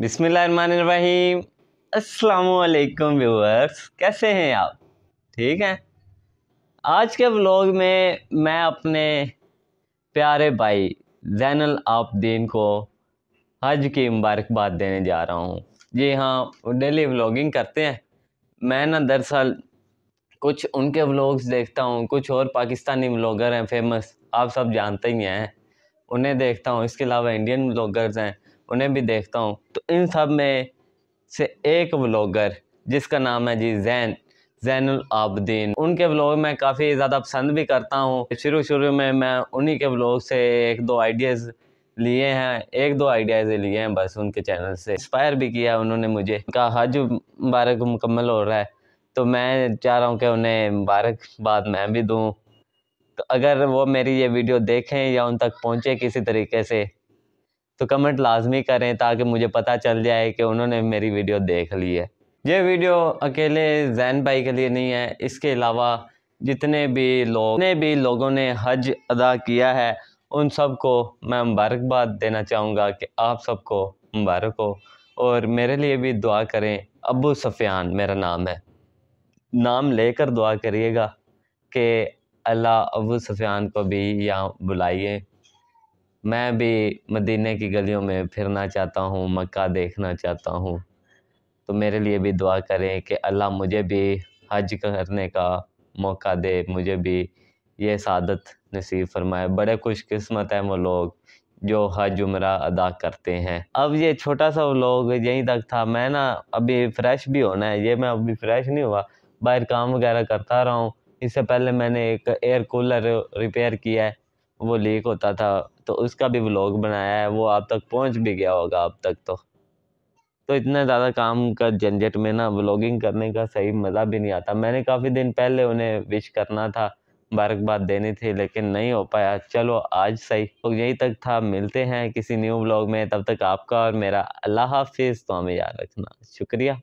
बिसमीम असलकम व्यूअर्स कैसे हैं आप ठीक हैं आज के व्लॉग में मैं अपने प्यारे भाई जैनल आपदीन को हज की मुबारकबाद देने जा रहा हूँ जी हाँ डेली व्लॉगिंग करते हैं मैं ना दरअसल कुछ उनके व्लॉग्स देखता हूँ कुछ और पाकिस्तानी व्लॉगर हैं फेमस आप सब जानते ही हैं उन्हें देखता हूँ इसके अलावा इंडियन व्लॉगर्स हैं उन्हें भी देखता हूँ तो इन सब में से एक व्लॉगर जिसका नाम है जी जैन जैन आबदीन उनके व्लॉग मैं काफ़ी ज़्यादा पसंद भी करता हूँ शुरू शुरू में मैं उन्हीं के व्लॉग से एक दो आइडियाज़ लिए हैं एक दो आइडियाज़ लिए हैं बस उनके चैनल से इंस्पायर भी किया उन्होंने मुझे उनका हज मुबारक मुकम्मल हो रहा है तो मैं चाह रहा हूँ कि उन्हें मुबारकबाद मैं भी दूँ तो अगर वो मेरी ये वीडियो देखें या उन तक पहुँचे किसी तरीके से तो कमेंट लाजमी करें ताकि मुझे पता चल जाए कि उन्होंने मेरी वीडियो देख ली है ये वीडियो अकेले जैन भाई के लिए नहीं है इसके अलावा जितने भी लोग जितने भी लोगों ने हज अदा किया है उन सबको मैं मुबारकबाद देना चाहूँगा कि आप सबको मुबारक हो और मेरे लिए भी दुआ करें अबू सफ़ियान मेरा नाम है नाम लेकर दुआ करिएगा कि अल्लाह अबू सफ़ियान को भी यहाँ बुलाइए मैं भी मदीने की गलियों में फिरना चाहता हूँ मक्का देखना चाहता हूँ तो मेरे लिए भी दुआ करें कि अल्लाह मुझे भी हज करने का मौका दे मुझे भी ये सादत नसीब फरमाए बड़े खुशकस्मत हैं वो लोग जो हज उम्र अदा करते हैं अब ये छोटा सा लोग यहीं तक था मैं ना अभी फ़्रेश भी होना है ये मैं अभी फ़्रेश नहीं हुआ बाहर काम वगैरह करता रहा हूँ इससे पहले मैंने एक एयर कूलर रिपेयर किया है वो लीक होता था तो उसका भी व्लॉग बनाया है वो आप तक पहुंच भी गया होगा अब तक तो तो इतना ज़्यादा काम का झंझट में ना व्लॉगिंग करने का सही मज़ा भी नहीं आता मैंने काफ़ी दिन पहले उन्हें विश करना था मुबारकबाद देनी थी लेकिन नहीं हो पाया चलो आज सही तो यहीं तक था मिलते हैं किसी न्यू ब्लॉग में तब तक आपका और मेरा अल्लाह हाफिज़ तो हमें याद रखना शुक्रिया